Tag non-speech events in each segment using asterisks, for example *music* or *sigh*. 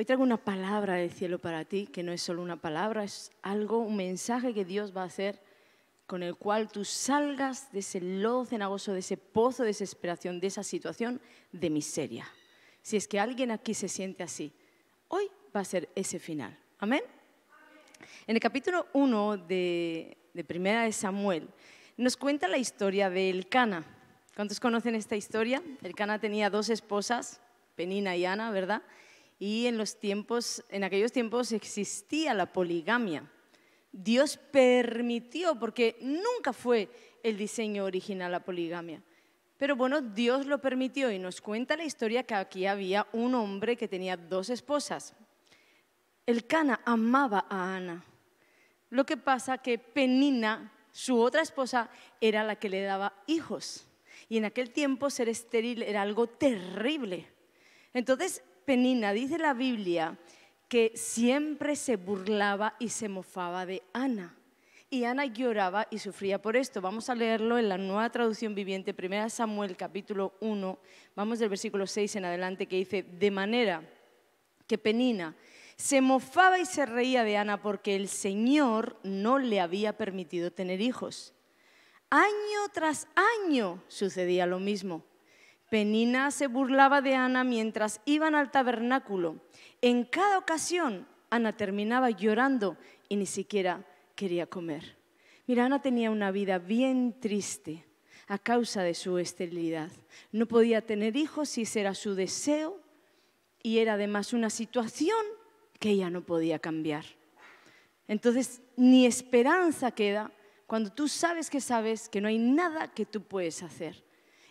Hoy traigo una palabra del cielo para ti, que no es solo una palabra, es algo, un mensaje que Dios va a hacer con el cual tú salgas de ese lodo cenagoso, de ese pozo de desesperación, de esa situación de miseria. Si es que alguien aquí se siente así, hoy va a ser ese final. Amén. En el capítulo 1 de, de Primera de Samuel nos cuenta la historia de Elcana. ¿Cuántos conocen esta historia? Elcana tenía dos esposas, Penina y Ana, ¿verdad? y en en aquellos tiempos existía la poligamia. Dios permitió, porque nunca fue el diseño original la poligamia. Pero bueno, Dios lo permitió y nos cuenta la historia que aquí había un hombre que tenía dos esposas. El Cana amaba a Ana. Lo que pasa que Penina, su otra esposa, era la que le daba hijos. Y en aquel tiempo ser estéril era algo terrible. Entonces Penina, dice la Biblia, que siempre se burlaba y se mofaba de Ana. Y Ana lloraba y sufría por esto. Vamos a leerlo en la nueva traducción viviente, 1 Samuel capítulo 1, vamos del versículo 6 en adelante, que dice, de manera que Penina se mofaba y se reía de Ana porque el Señor no le había permitido tener hijos. Año tras año sucedía lo mismo. Penina se burlaba de Ana mientras iban al tabernáculo. En cada ocasión, Ana terminaba llorando y ni siquiera quería comer. Mira, Ana tenía una vida bien triste a causa de su esterilidad. No podía tener hijos si ese era su deseo y era además una situación que ella no podía cambiar. Entonces, ni esperanza queda cuando tú sabes que sabes que no hay nada que tú puedes hacer.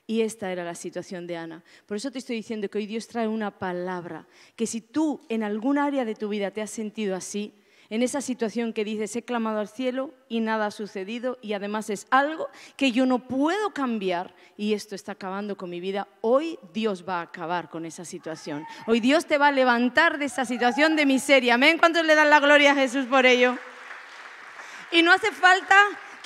Y esta era la situación de Ana. Por eso te estoy diciendo que hoy Dios trae una palabra, que si tú en algún área de tu vida te has sentido así, en esa situación que dices, he clamado al cielo y nada ha sucedido y además es algo que yo no puedo cambiar y esto está acabando con mi vida, hoy Dios va a acabar con esa situación. Hoy Dios te va a levantar de esa situación de miseria. Amén. ¿Cuántos le dan la gloria a Jesús por ello? Y no hace falta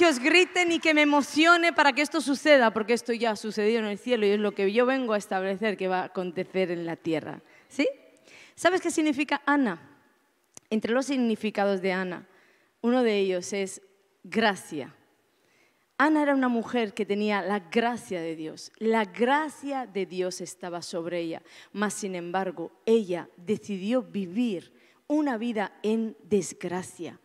que os griten y que me emocione para que esto suceda, porque esto ya sucedió en el cielo y es lo que yo vengo a establecer que va a acontecer en la tierra. ¿Sí? ¿Sabes qué significa Ana? Entre los significados de Ana, uno de ellos es gracia. Ana era una mujer que tenía la gracia de Dios. La gracia de Dios estaba sobre ella. Mas, sin embargo, ella decidió vivir una vida en desgracia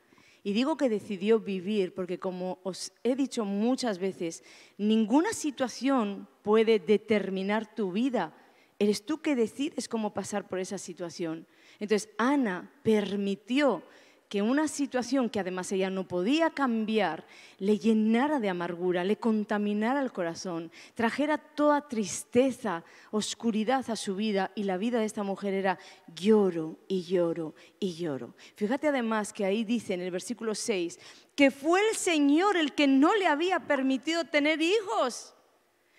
y digo que decidió vivir porque, como os he dicho muchas veces, ninguna situación puede determinar tu vida. Eres tú que decides cómo pasar por esa situación. Entonces, Ana permitió que una situación que además ella no podía cambiar le llenara de amargura, le contaminara el corazón, trajera toda tristeza, oscuridad a su vida y la vida de esta mujer era lloro y lloro y lloro. Fíjate además que ahí dice en el versículo 6 que fue el Señor el que no le había permitido tener hijos.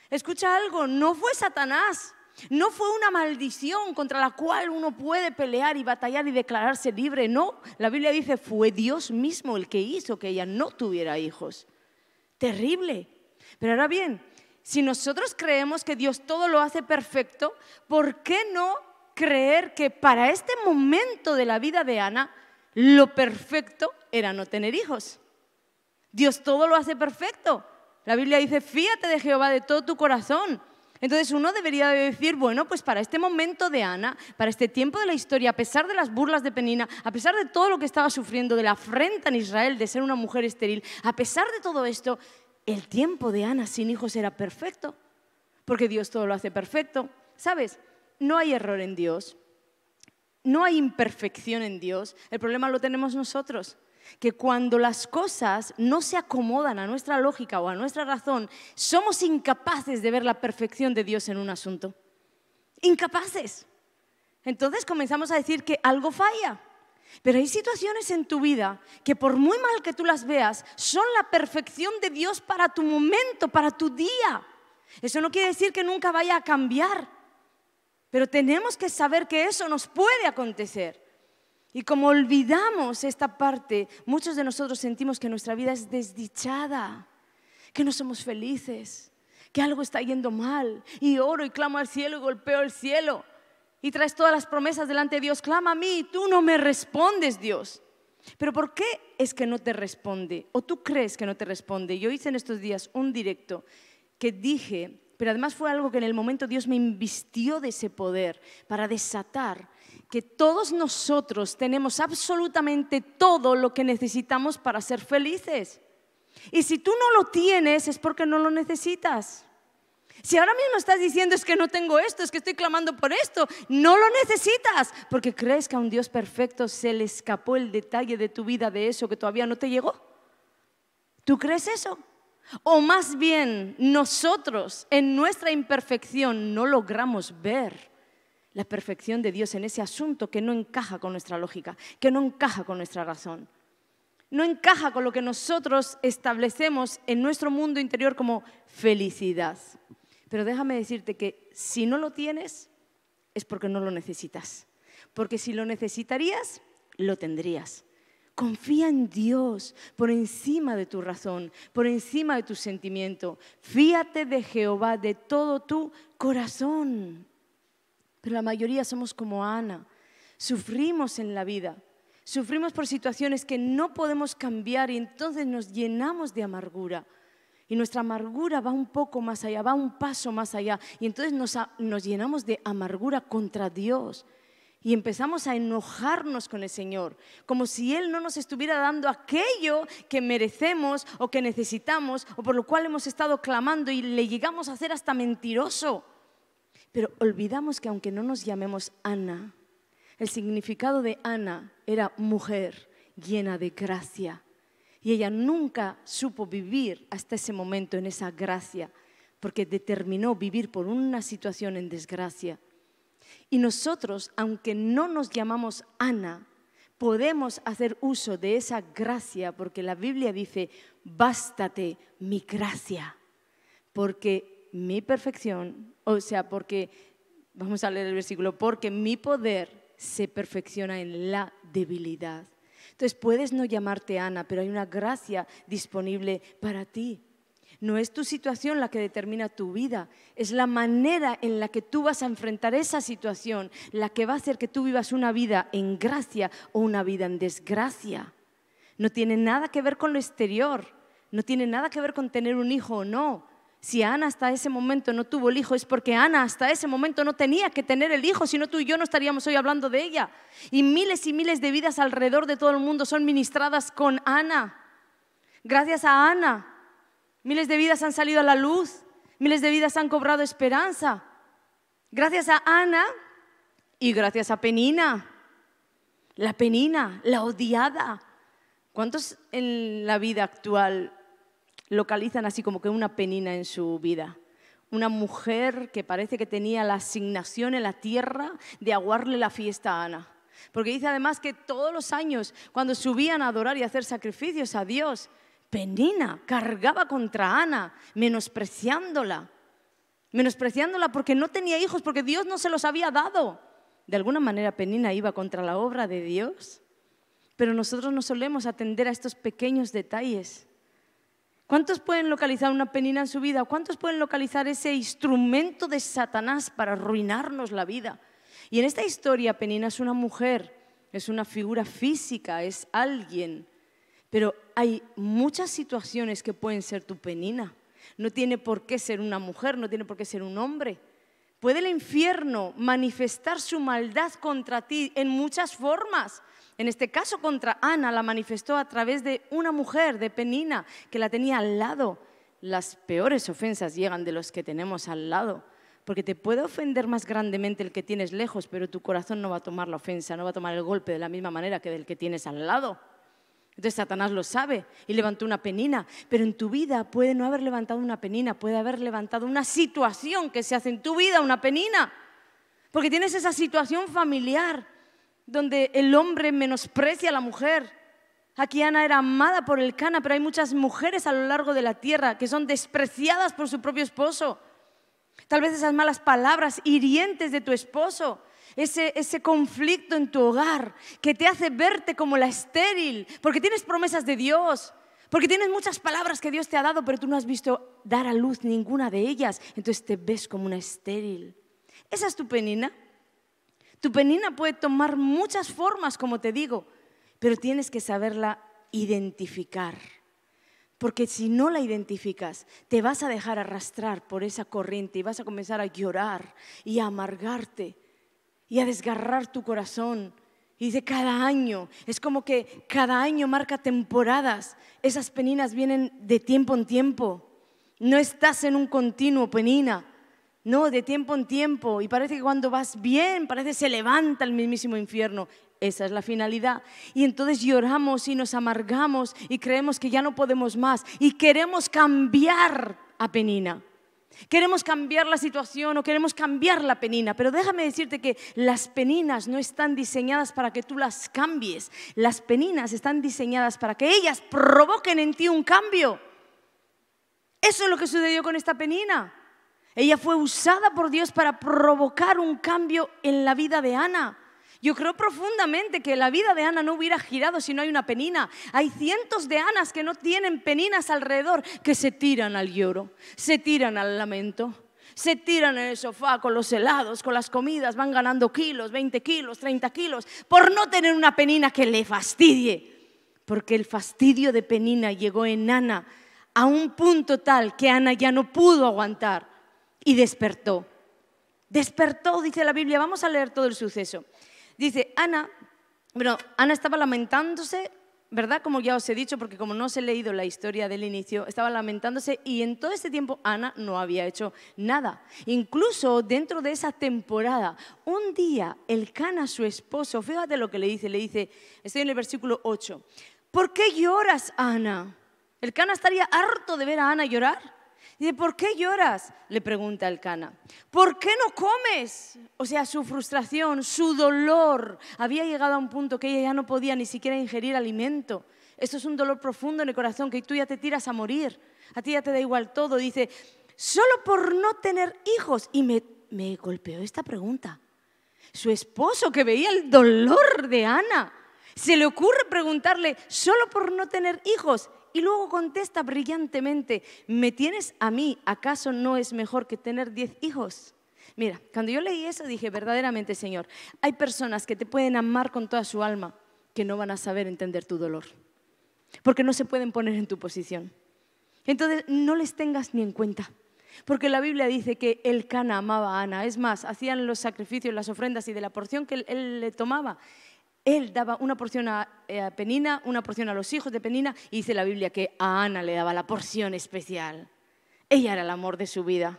Escucha algo, no fue Satanás, no fue una maldición contra la cual uno puede pelear y batallar y declararse libre, no. La Biblia dice, fue Dios mismo el que hizo que ella no tuviera hijos. Terrible. Pero ahora bien, si nosotros creemos que Dios todo lo hace perfecto, ¿por qué no creer que para este momento de la vida de Ana, lo perfecto era no tener hijos? Dios todo lo hace perfecto. La Biblia dice, fíate de Jehová de todo tu corazón entonces uno debería decir, bueno, pues para este momento de Ana, para este tiempo de la historia, a pesar de las burlas de Penina, a pesar de todo lo que estaba sufriendo, de la afrenta en Israel de ser una mujer estéril, a pesar de todo esto, el tiempo de Ana sin hijos era perfecto, porque Dios todo lo hace perfecto. ¿Sabes? No hay error en Dios, no hay imperfección en Dios, el problema lo tenemos nosotros que cuando las cosas no se acomodan a nuestra lógica o a nuestra razón, somos incapaces de ver la perfección de Dios en un asunto. Incapaces. Entonces comenzamos a decir que algo falla. Pero hay situaciones en tu vida que por muy mal que tú las veas, son la perfección de Dios para tu momento, para tu día. Eso no quiere decir que nunca vaya a cambiar, pero tenemos que saber que eso nos puede acontecer. Y como olvidamos esta parte, muchos de nosotros sentimos que nuestra vida es desdichada, que no somos felices, que algo está yendo mal. Y oro y clamo al cielo y golpeo el cielo. Y traes todas las promesas delante de Dios. Clama a mí y tú no me respondes, Dios. Pero ¿por qué es que no te responde? ¿O tú crees que no te responde? Yo hice en estos días un directo que dije, pero además fue algo que en el momento Dios me invistió de ese poder para desatar que todos nosotros tenemos absolutamente todo lo que necesitamos para ser felices. Y si tú no lo tienes es porque no lo necesitas. Si ahora mismo estás diciendo es que no tengo esto, es que estoy clamando por esto, no lo necesitas porque crees que a un Dios perfecto se le escapó el detalle de tu vida de eso que todavía no te llegó. ¿Tú crees eso? O más bien nosotros en nuestra imperfección no logramos ver la perfección de Dios en ese asunto que no encaja con nuestra lógica, que no encaja con nuestra razón. No encaja con lo que nosotros establecemos en nuestro mundo interior como felicidad. Pero déjame decirte que si no lo tienes, es porque no lo necesitas. Porque si lo necesitarías, lo tendrías. Confía en Dios por encima de tu razón, por encima de tu sentimiento. Fíate de Jehová de todo tu corazón. Pero la mayoría somos como Ana. Sufrimos en la vida. Sufrimos por situaciones que no podemos cambiar y entonces nos llenamos de amargura. Y nuestra amargura va un poco más allá, va un paso más allá. Y entonces nos, llenamos de amargura contra Dios y empezamos a enojarnos con el Señor, como si Él no nos estuviera dando aquello que merecemos o que necesitamos o por lo cual hemos estado clamando y le llegamos a hacer hasta mentiroso. Pero olvidamos que aunque no nos llamemos Ana, el significado de Ana era mujer llena de gracia. Y ella nunca supo vivir hasta ese momento en esa gracia, porque determinó vivir por una situación en desgracia. Y nosotros, aunque no nos llamamos Ana, podemos hacer uso de esa gracia, porque la Biblia dice, bástate mi gracia, porque mi perfección, o sea, porque, vamos a leer el versículo, porque mi poder se perfecciona en la debilidad. Entonces puedes no llamarte Ana, pero hay una gracia disponible para ti. No es tu situación la que determina tu vida, es la manera en la que tú vas a enfrentar esa situación la que va a hacer que tú vivas una vida en gracia o una vida en desgracia. No tiene nada que ver con lo exterior, no tiene nada que ver con tener un hijo o no, si Ana hasta ese momento no tuvo el hijo, es porque Ana hasta ese momento no tenía que tener el hijo, si no tú y yo no estaríamos hoy hablando de ella. Y miles y miles de vidas alrededor de todo el mundo son ministradas con Ana. Gracias a Ana, miles de vidas han salido a la luz, miles de vidas han cobrado esperanza. Gracias a Ana y gracias a Penina, la Penina, la odiada. ¿Cuántos en la vida actual localizan así como que una penina en su vida. Una mujer que parece que tenía la asignación en la tierra de aguarle la fiesta a Ana. Porque dice además que todos los años, cuando subían a adorar y hacer sacrificios a Dios, Penina cargaba contra Ana, menospreciándola. Menospreciándola porque no tenía hijos, porque Dios no se los había dado. De alguna manera Penina iba contra la obra de Dios. Pero nosotros no solemos atender a estos pequeños detalles. ¿Cuántos pueden localizar una penina en su vida? ¿Cuántos pueden localizar ese instrumento de Satanás para arruinarnos la vida? Y en esta historia, Penina es una mujer, es una figura física, es alguien. Pero hay muchas situaciones que pueden ser tu Penina. No tiene por qué ser una mujer, no tiene por qué ser un hombre. Puede el infierno manifestar su maldad contra ti en muchas formas. En este caso contra Ana la manifestó a través de una mujer de Penina que la tenía al lado. Las peores ofensas llegan de los que tenemos al lado, porque te puede ofender más grandemente el que tienes lejos, pero tu corazón no va a tomar la ofensa, no va a tomar el golpe de la misma manera que del que tienes al lado. Entonces Satanás lo sabe y levantó una penina, pero en tu vida puede no haber levantado una penina, puede haber levantado una situación que se hace en tu vida, una penina, porque tienes esa situación familiar donde el hombre menosprecia a la mujer. Aquí Ana era amada por el Cana, pero hay muchas mujeres a lo largo de la tierra que son despreciadas por su propio esposo. Tal vez esas malas palabras hirientes de tu esposo, ese, ese, conflicto en tu hogar que te hace verte como la estéril, porque tienes promesas de Dios, porque tienes muchas palabras que Dios te ha dado, pero tú no has visto dar a luz ninguna de ellas, entonces te ves como una estéril. Esa es tu penina. Tu penina puede tomar muchas formas, como te digo, pero tienes que saberla identificar. Porque si no la identificas, te vas a dejar arrastrar por esa corriente y vas a comenzar a llorar y a amargarte y a desgarrar tu corazón. Y de cada año, es como que cada año marca temporadas. Esas peninas vienen de tiempo en tiempo. No estás en un continuo penina. No, de tiempo en tiempo. Y parece que cuando vas bien, parece que se levanta el mismísimo infierno. Esa es la finalidad. Y entonces lloramos y nos amargamos y creemos que ya no podemos más. Y queremos cambiar a Penina. Queremos cambiar la situación o queremos cambiar la penina, pero déjame decirte que las peninas no están diseñadas para que tú las cambies. Las peninas están diseñadas para que ellas provoquen en ti un cambio. Eso es lo que sucedió con esta penina. Ella fue usada por Dios para provocar un cambio en la vida de Ana. Yo creo profundamente que la vida de Ana no hubiera girado si no hay una penina. Hay cientos de Anas que no tienen peninas alrededor, que se tiran al lloro, se tiran al lamento, se tiran en el sofá con los helados, con las comidas, van ganando kilos, 20 kilos, 30 kilos, por no tener una penina que le fastidie. Porque el fastidio de penina llegó en Ana a un punto tal que Ana ya no pudo aguantar y despertó. Despertó, dice la Biblia. Vamos a leer todo el suceso. Dice, Ana, bueno, Ana estaba lamentándose, ¿verdad? Como ya os he dicho, porque como no os he leído la historia del inicio, estaba lamentándose y en todo ese tiempo Ana no había hecho nada. Incluso dentro de esa temporada, un día el Cana, su esposo, fíjate lo que le dice, le dice, estoy en el versículo 8, ¿por qué lloras, Ana? El Cana estaría harto de ver a Ana llorar. Dice, ¿por qué lloras? Le pregunta el Cana. ¿Por qué no comes? O sea, su frustración, su dolor, había llegado a un punto que ella ya no podía ni siquiera ingerir alimento. Esto es un dolor profundo en el corazón, que tú ya te tiras a morir. A ti ya te da igual todo. Dice, solo por no tener hijos. Y me, me golpeó esta pregunta. Su esposo, que veía el dolor de Ana, se le ocurre preguntarle, solo por no tener hijos y luego contesta brillantemente, ¿me tienes a mí? ¿Acaso no es mejor que tener diez hijos? Mira, cuando yo leí eso dije, verdaderamente Señor, hay personas que te pueden amar con toda su alma que no van a saber entender tu dolor, porque no se pueden poner en tu posición. Entonces, no les tengas ni en cuenta. Porque la Biblia dice que el Cana amaba a Ana. Es más, hacían los sacrificios, las ofrendas y de la porción que él, él le tomaba, él daba una porción eh, a, Penina, una porción a los hijos de Penina, y dice la Biblia que a Ana le daba la porción especial. Ella era el amor de su vida.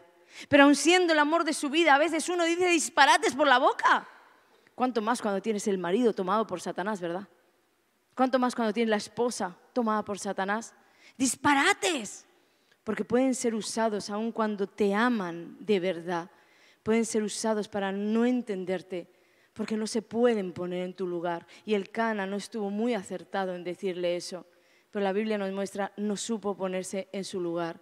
Pero aun siendo el amor de su vida, a veces uno dice disparates por la boca. ¿Cuánto más cuando tienes el marido tomado por Satanás, verdad? ¿Cuánto más cuando tienes la esposa tomada por Satanás? Disparates, porque pueden ser usados aun cuando te aman de verdad. Pueden ser usados para no entenderte, porque no se pueden poner en tu lugar. Y el Cana no estuvo muy acertado en decirle eso, pero la Biblia nos muestra, no supo ponerse en su lugar.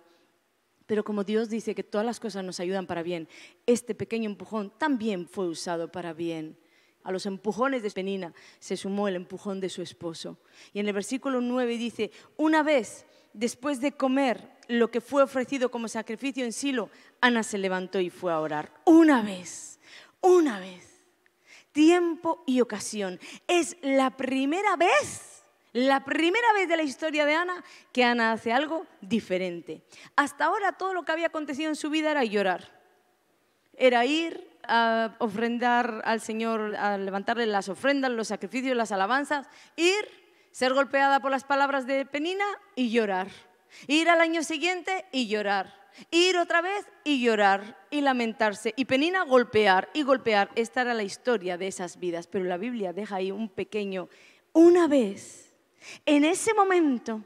Pero como Dios dice que todas las cosas nos ayudan para bien, este pequeño empujón también fue usado para bien. A los empujones de Penina se sumó el empujón de su esposo. Y en el versículo 9 dice, una vez después de comer lo que fue ofrecido como sacrificio en Silo, Ana se levantó y fue a orar. Una vez, una vez tiempo y ocasión. Es la primera vez, la primera vez de la historia de Ana que Ana hace algo diferente. Hasta ahora todo lo que había acontecido en su vida era llorar, era ir a ofrendar al Señor, a levantarle las ofrendas, los sacrificios, las alabanzas, ir, ser golpeada por las palabras de Penina y llorar. Ir al año siguiente y llorar ir otra vez y llorar y lamentarse y Penina golpear y golpear. Esta era la historia de esas vidas, pero la Biblia deja ahí un pequeño, una vez, en ese momento,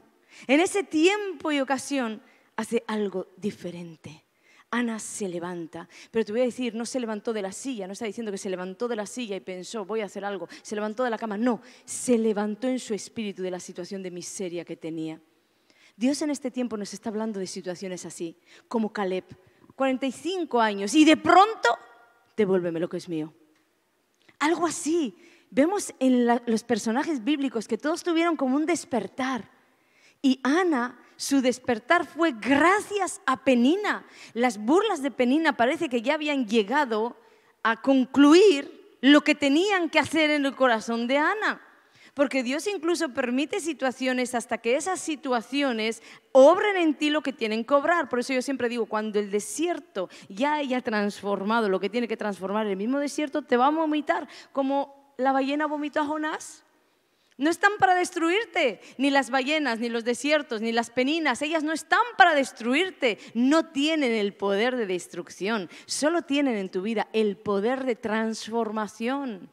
en ese tiempo y ocasión, hace algo diferente. Ana se levanta, pero te voy a decir, no se levantó de la silla, no está diciendo que se levantó de la silla y pensó, voy a hacer algo, se levantó de la cama, no, se levantó en su espíritu de la situación de miseria que tenía Dios en este tiempo nos está hablando de situaciones así, como Caleb, 45 años, y de pronto, devuélveme lo que es mío. Algo así. Vemos en los personajes bíblicos que todos tuvieron como un despertar. Y Ana, su despertar fue gracias a Penina. Las burlas de Penina parece que ya habían llegado a concluir lo que tenían que hacer en el corazón de Ana. Porque Dios incluso permite situaciones hasta que esas situaciones obren en ti lo que tienen que obrar. Por eso yo siempre digo, cuando el desierto ya haya transformado lo que tiene que transformar, el mismo desierto te va a vomitar como la ballena vomitó a Jonás. No están para destruirte, ni las ballenas, ni los desiertos, ni las peninas. Ellas no están para destruirte. No tienen el poder de destrucción. Solo tienen en tu vida el poder de transformación.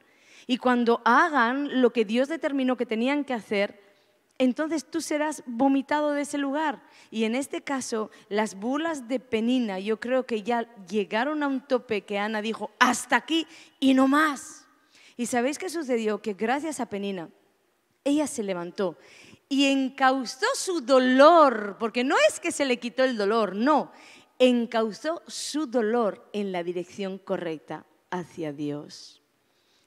Y cuando hagan lo que Dios determinó que tenían que hacer, entonces tú serás vomitado de ese lugar. Y en este caso, las bulas de Penina, yo creo que ya llegaron a un tope que Ana dijo, hasta aquí y no más. Y sabéis qué sucedió? Que gracias a Penina, ella se levantó y encauzó su dolor, porque no es que se le quitó el dolor, no, encauzó su dolor en la dirección correcta hacia Dios.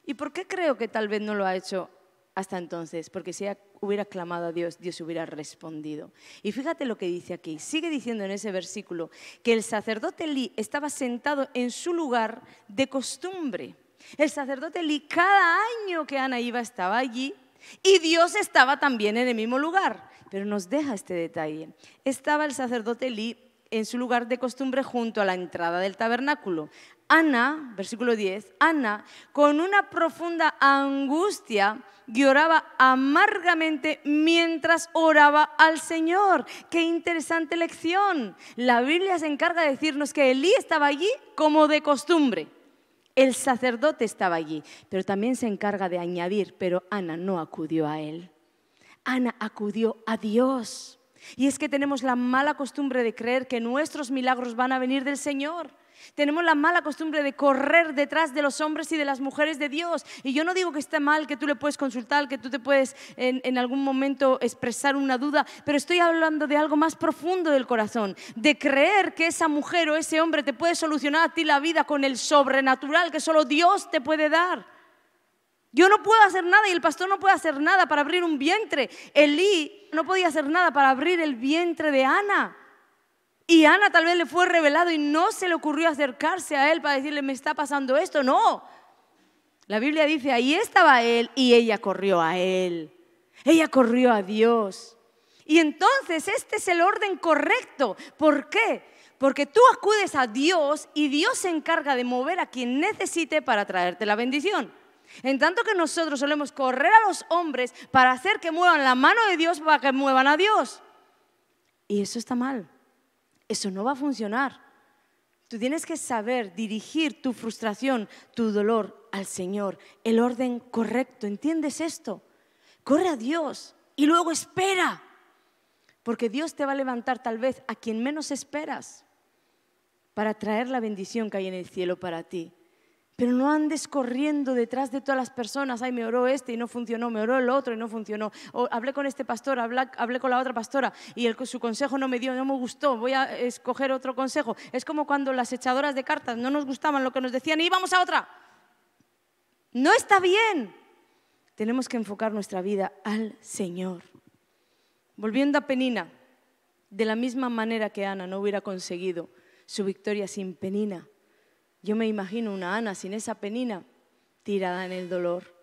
¿Y por qué creo que tal vez no lo ha hecho hasta entonces? Porque si hubiera clamado a Dios, Dios hubiera respondido. Y fíjate lo que dice aquí. Sigue diciendo en ese versículo que el sacerdote lí estaba sentado en su lugar de costumbre. El sacerdote lí cada año que Ana iba estaba allí y Dios estaba también en el mismo lugar. Pero nos deja este detalle. Estaba el sacerdote lí en su lugar de costumbre junto a la entrada del tabernáculo. Ana, versículo 10, Ana, con una profunda angustia, lloraba amargamente mientras oraba al Señor. Qué interesante lección. La Biblia se encarga de decirnos que Elí estaba allí como de costumbre. El sacerdote estaba allí, pero también se encarga de añadir, pero Ana no acudió a él. Ana acudió a Dios. Y es que tenemos la mala costumbre de creer que nuestros milagros van a venir del Señor. Tenemos la mala costumbre de correr detrás de los hombres y de las mujeres de Dios. Y yo no digo que esté mal, que tú le puedes consultar, que tú te puedes en, en, algún momento expresar una duda, pero estoy hablando de algo más profundo del corazón, de creer que esa mujer o ese hombre te puede solucionar a ti la vida con el sobrenatural que solo Dios te puede dar. Yo no puedo hacer nada y el pastor no puede hacer nada para abrir un vientre. Elí no podía hacer nada para abrir el vientre de Ana. Y Ana tal vez le fue revelado y no se le ocurrió acercarse a él para decirle, me está pasando esto. No. La Biblia dice, ahí estaba él y ella corrió a él. Ella corrió a Dios. Y entonces este es el orden correcto. ¿Por qué? Porque tú acudes a Dios y Dios se encarga de mover a quien necesite para traerte la bendición. En tanto que nosotros solemos correr a los hombres para hacer que muevan la mano de Dios para que muevan a Dios. Y eso está mal. Eso no va a funcionar. Tú tienes que saber dirigir tu frustración, tu dolor al Señor. El orden correcto. ¿Entiendes esto? Corre a Dios y luego espera. Porque Dios te va a levantar tal vez a quien menos esperas para traer la bendición que hay en el cielo para ti pero no andes corriendo detrás de todas las personas, ay, me oró este y no funcionó, me oró el otro y no funcionó, hablé con este pastor, hablé, con la otra pastora y su consejo no me dio, no me gustó, voy a escoger otro consejo. Es como cuando las echadoras de cartas no nos gustaban lo que nos decían y íbamos a otra. No está bien. Tenemos que enfocar nuestra vida al Señor. Volviendo a Penina, de la misma manera que Ana no hubiera conseguido su victoria sin Penina, yo me imagino una Ana sin esa penina, tirada en el dolor,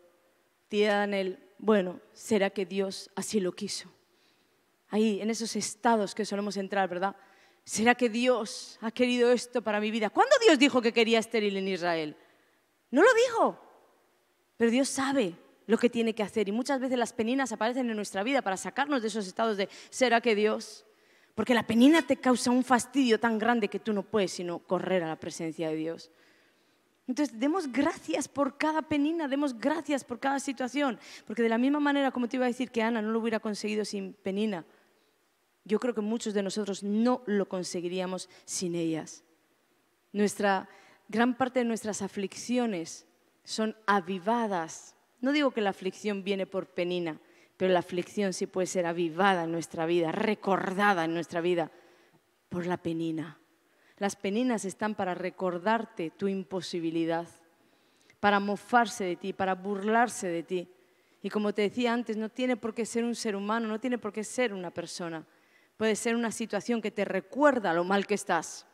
tirada en el, bueno, será que Dios así lo quiso. Ahí, en esos estados que solemos entrar, ¿verdad? ¿Será que Dios ha querido esto para mi vida? ¿Cuándo Dios dijo que quería estéril en Israel? No lo dijo, pero Dios sabe lo que tiene que hacer y muchas veces las peninas aparecen en nuestra vida para sacarnos de esos estados de ¿será que Dios? Porque la penina te causa un fastidio tan grande que tú no puedes sino correr a la presencia de Dios. Entonces, demos gracias por cada penina, demos gracias por cada situación, porque de la misma manera como te iba a decir que Ana no lo hubiera conseguido sin penina, yo creo que muchos de nosotros no lo conseguiríamos sin ellas. Nuestra gran parte de nuestras aflicciones son avivadas. No digo que la aflicción viene por penina, pero la aflicción sí puede ser avivada en nuestra vida, recordada en nuestra vida por la penina. Las peninas están para recordarte tu imposibilidad, para mofarse de ti, para burlarse de ti. Y como te decía antes, no tiene por qué ser un ser humano, no tiene por qué ser una persona. Puede ser una situación que te recuerda lo mal que estás.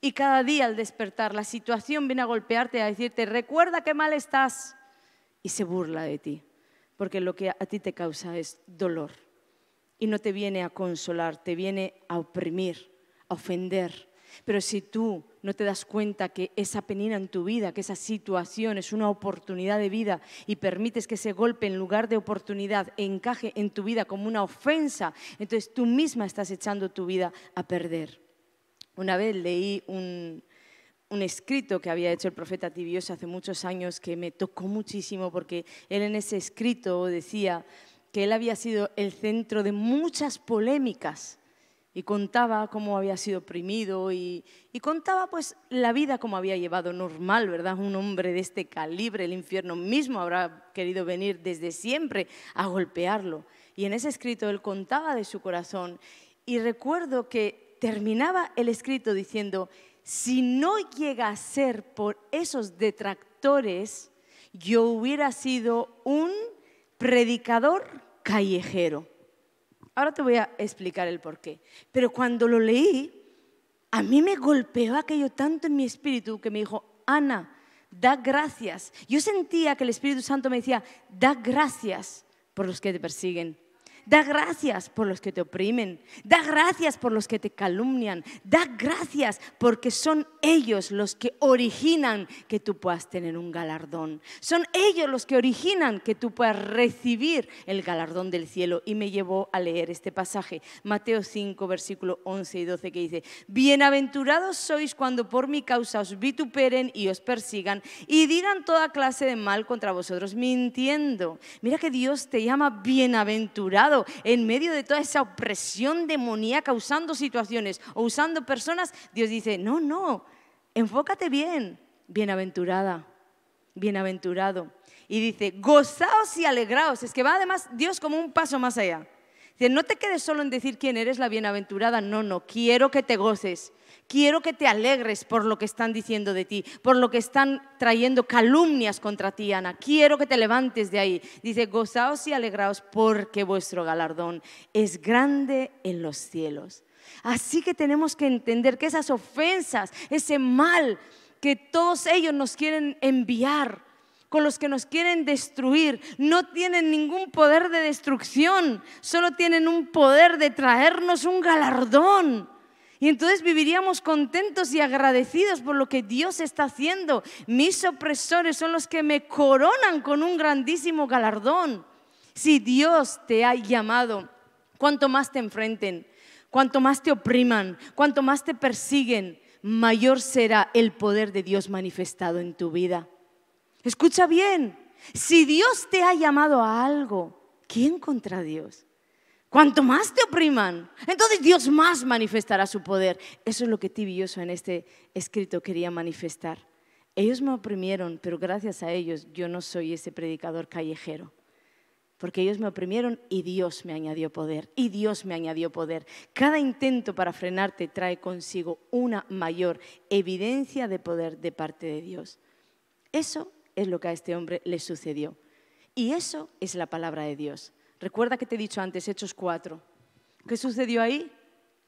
Y cada día al despertar, la situación viene a golpearte, a decirte, recuerda qué mal estás. Y se burla de ti porque lo que a ti te causa es dolor y no te viene a consolar, te viene a oprimir, a ofender. Pero si tú no te das cuenta que esa penina en tu vida, que esa situación es una oportunidad de vida y permites que ese golpe en lugar de oportunidad encaje en tu vida como una ofensa, entonces tú misma estás echando tu vida a perder. Una vez leí un, un escrito que había hecho el profeta Tibios hace muchos años que me tocó muchísimo porque él en ese escrito decía que él había sido el centro de muchas polémicas y contaba cómo había sido oprimido y, y, contaba pues la vida como había llevado normal, ¿verdad? Un hombre de este calibre, el infierno mismo habrá querido venir desde siempre a golpearlo. Y en ese escrito él contaba de su corazón y recuerdo que terminaba el escrito diciendo, si no llega a ser por esos detractores, yo hubiera sido un predicador callejero. Ahora te voy a explicar el porqué. Pero cuando lo leí, a mí me golpeó aquello tanto en mi espíritu que me dijo, Ana, da gracias. Yo sentía que el Espíritu Santo me decía, da gracias por los que te persiguen, Da gracias por los que te oprimen. Da gracias por los que te calumnian. Da gracias porque son ellos los que originan que tú puedas tener un galardón. Son ellos los que originan que tú puedas recibir el galardón del cielo. Y me llevó a leer este pasaje, Mateo 5, versículo 11 y 12, que dice, Bienaventurados sois cuando por mi causa os vituperen y os persigan y digan toda clase de mal contra vosotros, mintiendo. Mira que Dios te llama bienaventurado en medio de toda esa opresión demoníaca usando situaciones o usando personas, Dios dice, no, no, enfócate bien, bienaventurada, bienaventurado. Y dice, gozaos y alegraos. Es que va además Dios como un paso más allá. Dice, no te quedes solo en decir quién eres la bienaventurada, no, no, quiero que te goces, quiero que te alegres por lo que están diciendo de ti, por lo que están trayendo calumnias contra ti, Ana, quiero que te levantes de ahí. Dice, gozaos y alegraos porque vuestro galardón es grande en los cielos. Así que tenemos que entender que esas ofensas, ese mal que todos ellos nos quieren enviar, con los que nos quieren destruir. No tienen ningún poder de destrucción, solo tienen un poder de traernos un galardón. Y entonces viviríamos contentos y agradecidos por lo que Dios está haciendo. Mis opresores son los que me coronan con un grandísimo galardón. Si Dios te ha llamado, cuanto más te enfrenten, cuanto más te opriman, cuanto más te persiguen, mayor será el poder de Dios manifestado en tu vida. Escucha bien, si Dios te ha llamado a algo, ¿quién contra Dios? Cuanto más te opriman, entonces Dios más manifestará su poder. Eso es lo que Tibioso en este escrito quería manifestar. Ellos me oprimieron, pero gracias a ellos yo no soy ese predicador callejero. Porque ellos me oprimieron y Dios me añadió poder, y Dios me añadió poder. Cada intento para frenarte trae consigo una mayor evidencia de poder de parte de Dios. Eso es lo que a este hombre le sucedió. Y eso es la palabra de Dios. Recuerda que te he dicho antes, Hechos 4. ¿Qué sucedió ahí?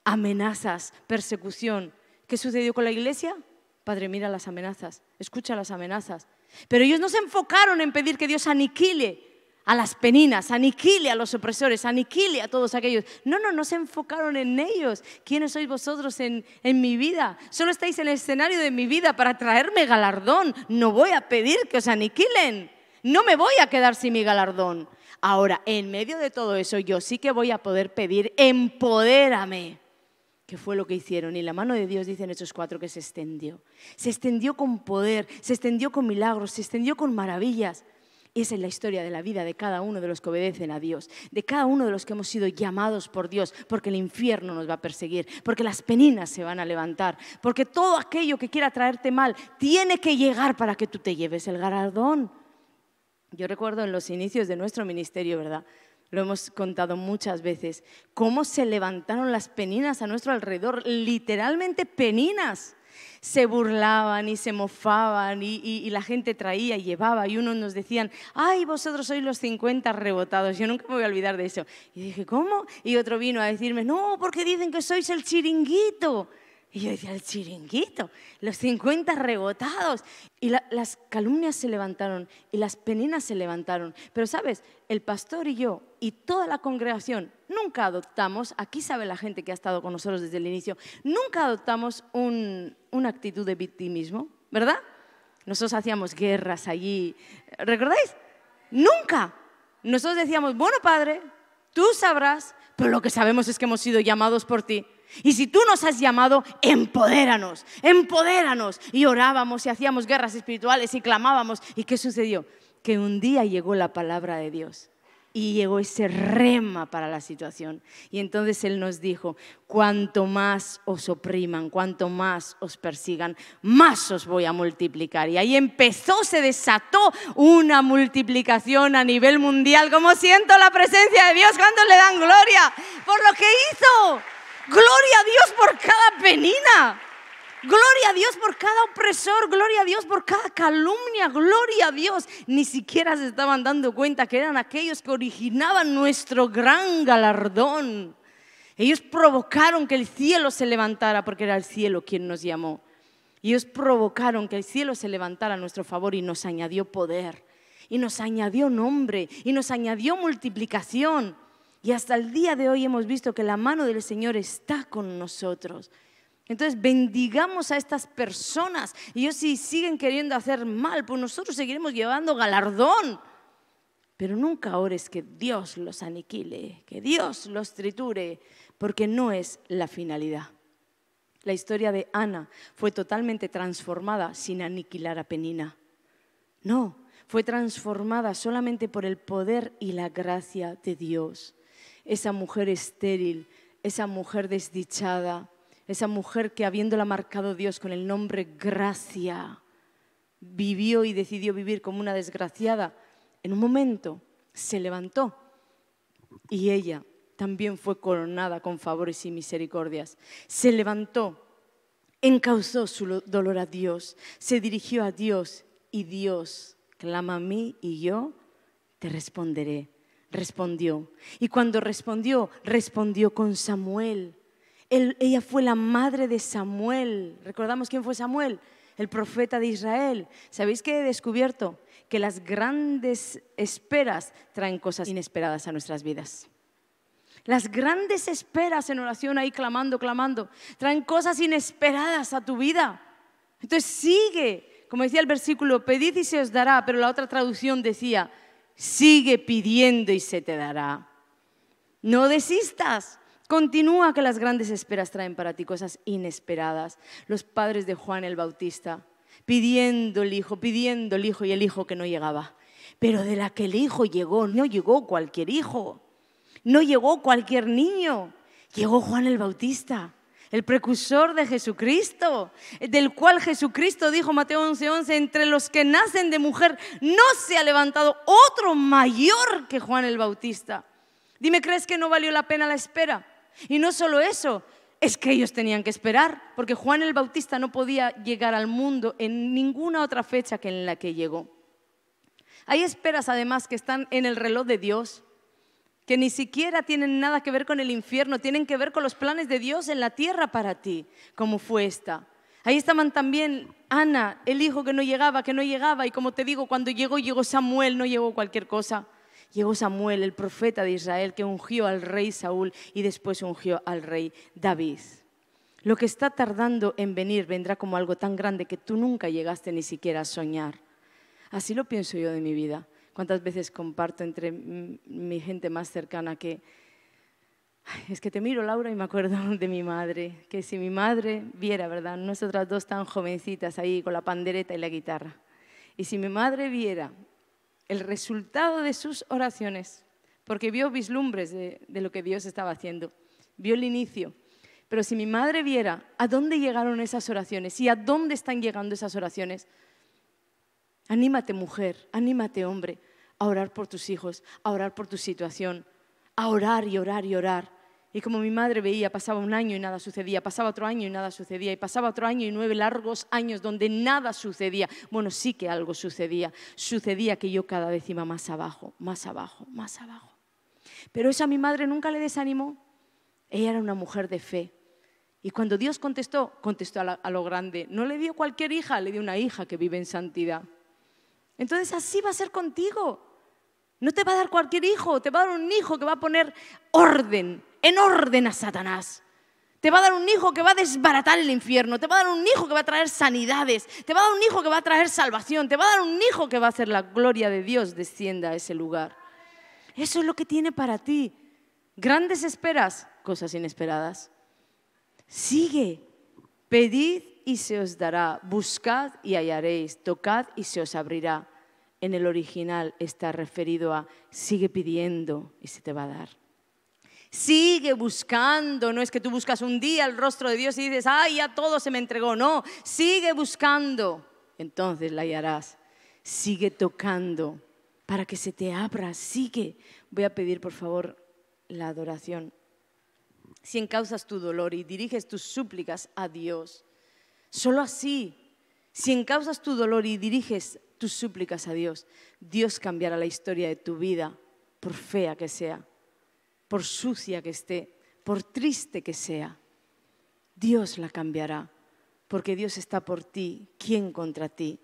Amenazas, persecución. ¿Qué sucedió con la iglesia? Padre, mira las amenazas, escucha las amenazas. Pero ellos no se enfocaron en pedir que Dios aniquile a las peninas, aniquile a los opresores, aniquile a todos aquellos. No, no, no se enfocaron en ellos. ¿Quiénes sois vosotros en, mi vida? Solo estáis en el escenario de mi vida para traerme galardón. No voy a pedir que os aniquilen. No me voy a quedar sin mi galardón. Ahora, en medio de todo eso, yo sí que voy a poder pedir, empodérame, que fue lo que hicieron. Y la mano de Dios, dicen esos cuatro, que se extendió. Se extendió con poder, se extendió con milagros, se extendió con maravillas. Esa es la historia de la vida de cada uno de los que obedecen a Dios, de cada uno de los que hemos sido llamados por Dios, porque el infierno nos va a perseguir, porque las peninas se van a levantar, porque todo aquello que quiera traerte mal tiene que llegar para que tú te lleves el galardón. Yo recuerdo en los inicios de nuestro ministerio, ¿verdad? Lo hemos contado muchas veces, cómo se levantaron las peninas a nuestro alrededor, literalmente peninas se burlaban y se mofaban y, la gente traía y llevaba y unos nos decían, ay, vosotros sois los 50 rebotados, yo nunca me voy a olvidar de eso. Y dije, ¿cómo? Y otro vino a decirme, no, porque dicen que sois el chiringuito. Y yo decía, el chiringuito, los 50 rebotados. Y las calumnias se levantaron y las penenas se levantaron. Pero sabes, el pastor y yo y toda la congregación nunca adoptamos, aquí sabe la gente que ha estado con nosotros desde el inicio, nunca adoptamos una actitud de victimismo, ¿verdad? Nosotros hacíamos guerras allí, ¿recordáis? Nunca. Nosotros decíamos, bueno Padre, tú sabrás, pero lo que sabemos es que hemos sido llamados por ti. Y si tú nos has llamado, empodéranos, empodéranos. Y orábamos y hacíamos guerras espirituales y clamábamos. ¿Y qué sucedió? Que un día llegó la palabra de Dios y llegó ese rema para la situación. Y entonces Él nos dijo, cuanto más os opriman, cuanto más os persigan, más os voy a multiplicar. Y ahí empezó, se desató una multiplicación a nivel mundial. Como siento la presencia de Dios? cuando le dan gloria por lo que hizo? Gloria a Dios por cada penina. Gloria a Dios por cada opresor, gloria a Dios por cada calumnia, gloria a Dios. Ni siquiera se estaban dando cuenta que eran aquellos que originaban nuestro gran galardón. Ellos provocaron que el cielo se levantara porque era el cielo quien nos llamó. Ellos provocaron que el cielo se levantara a nuestro favor y nos añadió poder, y nos añadió nombre, y nos añadió multiplicación. Y hasta el día de hoy hemos visto que la mano del Señor está con nosotros. Entonces bendigamos a estas personas. Y ellos si siguen queriendo hacer mal, pues nosotros seguiremos llevando galardón. Pero nunca ores que Dios los aniquile, que Dios los triture, porque no es la finalidad. La historia de Ana fue totalmente transformada sin aniquilar a Penina. No, fue transformada solamente por el poder y la gracia de Dios. Esa mujer estéril, esa mujer desdichada, esa mujer que habiéndola marcado Dios con el nombre gracia, vivió y decidió vivir como una desgraciada, en un momento se levantó y ella también fue coronada con favores y misericordias. Se levantó, encauzó su dolor a Dios, se dirigió a Dios y Dios clama a mí y yo te responderé. Respondió. Y cuando respondió, respondió con Samuel ella fue la madre de Samuel. ¿Recordamos quién fue Samuel? El profeta de Israel. ¿Sabéis qué he descubierto? Que las grandes esperas traen cosas inesperadas a nuestras vidas. Las grandes esperas en oración ahí clamando, clamando, traen cosas inesperadas a tu vida. Entonces sigue, como decía el versículo, pedid y se os dará, pero la otra traducción decía, sigue pidiendo y se te dará. No desistas, Continúa que las grandes esperas traen para ti cosas inesperadas. Los padres de Juan el Bautista, pidiendo el hijo, pidiendo el hijo y el hijo que no llegaba. Pero de la que el hijo llegó, no llegó cualquier hijo, no llegó cualquier niño, llegó Juan el Bautista el precursor de Jesucristo, del cual Jesucristo dijo Mateo 11:11, 11, entre los que nacen de mujer no se ha levantado otro mayor que Juan el Bautista. Dime, ¿crees que no valió la pena la espera? Y no solo eso, es que ellos tenían que esperar, porque Juan el Bautista no podía llegar al mundo en ninguna otra fecha que en la que llegó. Hay esperas además que están en el reloj de Dios, que ni siquiera tienen nada que ver con el infierno, tienen que ver con los planes de Dios en la tierra para ti, como fue esta. Ahí estaban también Ana, el hijo que no llegaba, que no llegaba, y como te digo, cuando llegó, llegó Samuel, no llegó cualquier cosa llegó Samuel, el profeta de Israel, que ungió al rey Saúl y después ungió al rey David. Lo que está tardando en venir vendrá como algo tan grande que tú nunca llegaste ni siquiera a soñar. Así lo pienso yo de mi vida. Cuántas veces comparto entre mi gente más cercana que es que te miro, Laura, y me acuerdo *laughs* de mi madre, que si mi madre viera, ¿verdad? Nosotras dos tan jovencitas ahí con la pandereta y la guitarra. Y si mi madre viera el resultado de sus oraciones, porque vio vislumbres de, lo que Dios estaba haciendo, vio el inicio. Pero si mi madre viera a dónde llegaron esas oraciones y a dónde están llegando esas oraciones, anímate mujer, anímate hombre a orar por tus hijos, a orar por tu situación, a orar y orar y orar y como mi madre veía, pasaba un año y nada sucedía, pasaba otro año y nada sucedía, y pasaba otro año y nueve largos años donde nada sucedía. Bueno, sí que algo sucedía. Sucedía que yo cada vez iba más abajo, más abajo, más abajo. Pero eso a mi madre nunca le desanimó. Ella era una mujer de fe. Y cuando Dios contestó, contestó a, a lo grande. No le dio cualquier hija, le dio una hija que vive en santidad. Entonces así va a ser contigo. No te va a dar cualquier hijo, te va a dar un hijo que va a poner orden en orden a Satanás. Te va a dar un hijo que va a desbaratar el infierno, te va a dar un hijo que va a traer sanidades, te va a dar un hijo que va a traer salvación, te va a dar un hijo que va a hacer la gloria de Dios descienda a ese lugar. Eso es lo que tiene para ti. Grandes esperas, cosas inesperadas. Sigue, pedid y se os dará, buscad y hallaréis, tocad y se os abrirá. En el original está referido a sigue pidiendo y se te va a dar. Sigue buscando, no es que tú buscas un día el rostro de Dios y dices, ay, ya todo se me entregó, no, sigue buscando, entonces la hallarás. Sigue tocando para que se te abra, sigue. Voy a pedir, por favor, la adoración. Si encausas tu dolor y diriges tus súplicas a Dios, solo así, si encausas tu dolor y diriges tus súplicas a Dios, Dios cambiará la historia de tu vida, por fea que sea por sucia que esté, por triste que sea, Dios la cambiará, porque Dios está por ti, ¿quién contra ti?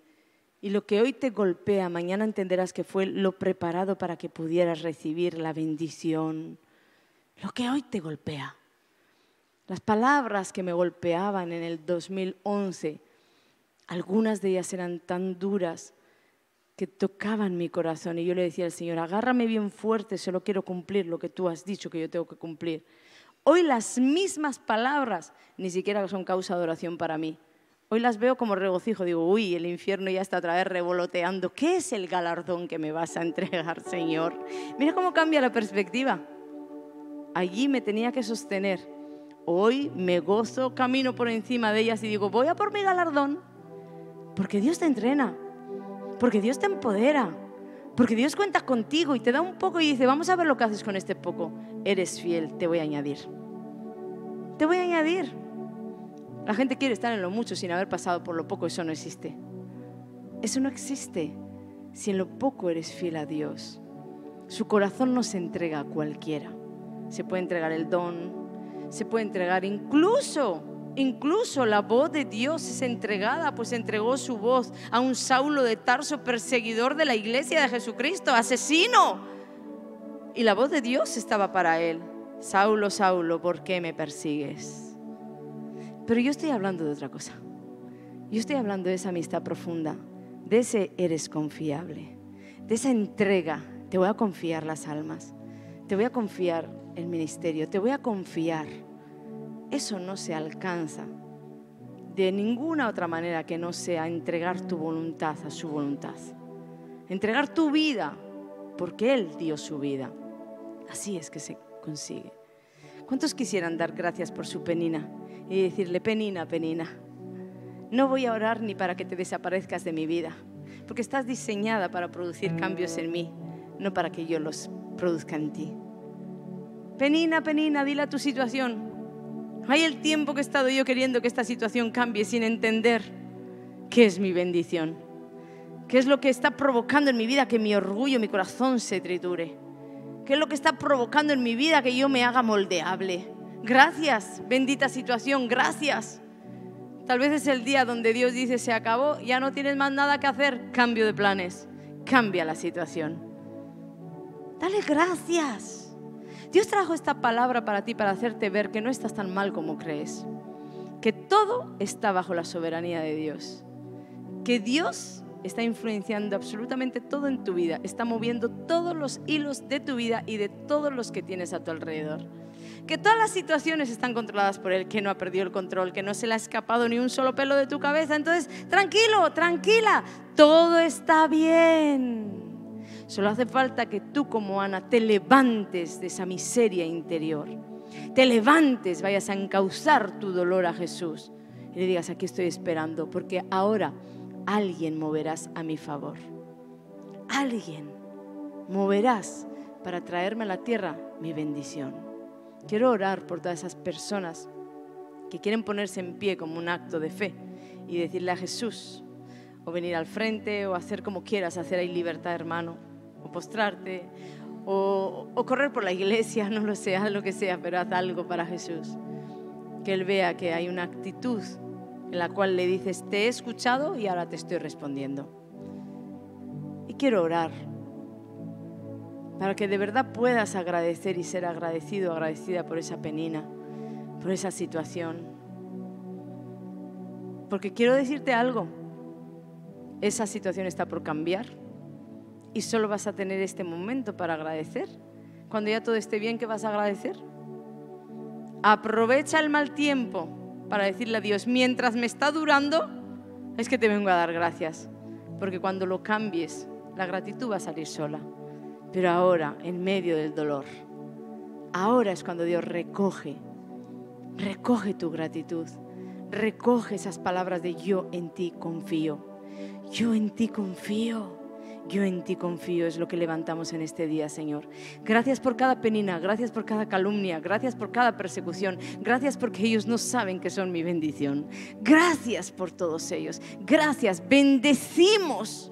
Y lo que hoy te golpea, mañana entenderás que fue lo preparado para que pudieras recibir la bendición. Lo que hoy te golpea. Las palabras que me golpeaban en el 2011, algunas de ellas eran tan duras que tocaban mi corazón y yo le decía al Señor, agárrame bien fuerte, solo quiero cumplir lo que tú has dicho que yo tengo que cumplir. Hoy las mismas palabras ni siquiera son causa de oración para mí. Hoy las veo como regocijo, digo, uy, el infierno ya está otra vez revoloteando. ¿Qué es el galardón que me vas a entregar, Señor? Mira cómo cambia la perspectiva. Allí me tenía que sostener. Hoy me gozo, camino por encima de ellas y digo, voy a por mi galardón, porque Dios te entrena, porque Dios te empodera. Porque Dios cuenta contigo y te da un poco y dice, vamos a ver lo que haces con este poco. Eres fiel, te voy a añadir. Te voy a añadir. La gente quiere estar en lo mucho sin haber pasado por lo poco. Eso no existe. Eso no existe. Si en lo poco eres fiel a Dios, su corazón no se entrega a cualquiera. Se puede entregar el don, se puede entregar incluso Incluso la voz de Dios es entregada, pues entregó su voz a un Saulo de Tarso, perseguidor de la iglesia de Jesucristo, asesino. Y la voz de Dios estaba para él. Saulo, Saulo, ¿por qué me persigues? Pero yo estoy hablando de otra cosa. Yo estoy hablando de esa amistad profunda, de ese eres confiable, de esa entrega. Te voy a confiar las almas, te voy a confiar el ministerio, te voy a confiar eso no se alcanza de ninguna otra manera que no sea entregar tu voluntad a su voluntad. Entregar tu vida porque Él dio su vida. Así es que se consigue. ¿Cuántos quisieran dar gracias por su penina y decirle, penina, penina? No voy a orar ni para que te desaparezcas de mi vida, porque estás diseñada para producir cambios en mí, no para que yo los produzca en ti. Penina, penina, dile tu situación, hay el tiempo que he estado yo queriendo que esta situación cambie sin entender qué es mi bendición, qué es lo que está provocando en mi vida que mi orgullo, mi corazón se triture, qué es lo que está provocando en mi vida que yo me haga moldeable. Gracias, bendita situación, gracias. Tal vez es el día donde Dios dice, se acabó, ya no tienes más nada que hacer, cambio de planes, cambia la situación. Dale gracias. Dios trajo esta palabra para ti, para hacerte ver que no estás tan mal como crees, que todo está bajo la soberanía de Dios, que Dios está influenciando absolutamente todo en tu vida, está moviendo todos los hilos de tu vida y de todos los que tienes a tu alrededor. Que todas las situaciones están controladas por Él, que no ha perdido el control, que no se le ha escapado ni un solo pelo de tu cabeza. Entonces, tranquilo, tranquila, todo está bien. Solo hace falta que tú como Ana te levantes de esa miseria interior. Te levantes, vayas a encauzar tu dolor a Jesús y le digas, aquí estoy esperando, porque ahora alguien moverás a mi favor. Alguien moverás para traerme a la tierra mi bendición. Quiero orar por todas esas personas que quieren ponerse en pie como un acto de fe y decirle a Jesús, o venir al frente, o hacer como quieras, hacer ahí libertad, hermano o postrarte, o, correr por la iglesia, *laughs* no lo sé, lo que sea, pero haz algo para Jesús. Que Él vea que hay una actitud en la cual le dices, te he escuchado y ahora te estoy respondiendo. Y quiero orar para que de verdad puedas agradecer y ser agradecido, agradecida por esa penina, por esa situación. Porque quiero decirte algo, esa situación está por cambiar y solo vas a tener este momento para agradecer. Cuando ya todo esté bien, ¿qué vas a agradecer? Aprovecha el mal tiempo para decirle a Dios, mientras me está durando, es que te vengo a dar gracias. Porque cuando lo cambies, la gratitud va a salir sola. Pero ahora, en medio del dolor, ahora es cuando Dios recoge, recoge tu gratitud, recoge esas palabras de yo en ti confío, yo en ti confío. Yo en ti confío, es lo que levantamos en este día, Señor. Gracias por cada penina, gracias por cada calumnia, gracias por cada persecución, gracias porque ellos no saben que son mi bendición. Gracias por todos ellos, gracias, bendecimos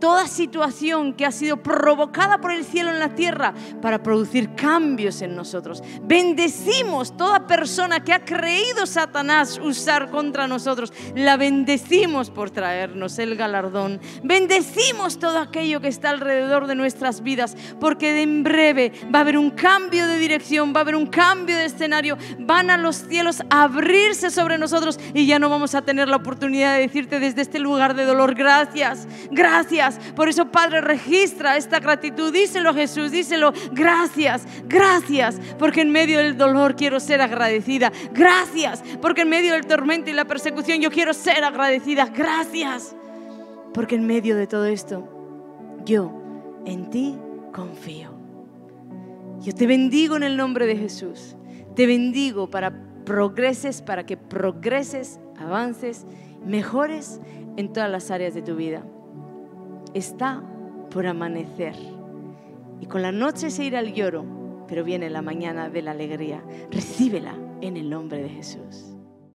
toda situación que ha sido provocada por el cielo en la tierra para producir cambios en nosotros. Bendecimos toda persona que ha creído Satanás usar contra nosotros. La bendecimos por traernos el galardón. Bendecimos todo aquello que está alrededor de nuestras vidas, porque en breve va a haber un cambio de dirección, va a haber un cambio de escenario. Van a los cielos a abrirse sobre nosotros y ya no vamos a tener la oportunidad de decirte desde este lugar de dolor, gracias, gracias por eso, Padre, registra esta gratitud. Díselo, Jesús, díselo. Gracias, gracias, porque en medio del dolor quiero ser agradecida. Gracias, porque en medio del tormento y la persecución yo quiero ser agradecida. Gracias, porque en medio de todo esto yo en ti confío. Yo te bendigo en el nombre de Jesús. Te bendigo para progreses, para que progreses, avances, mejores en todas las áreas de tu vida está por amanecer. Y con la noche se irá el lloro, pero viene la mañana de la alegría. Recíbela en el nombre de Jesús.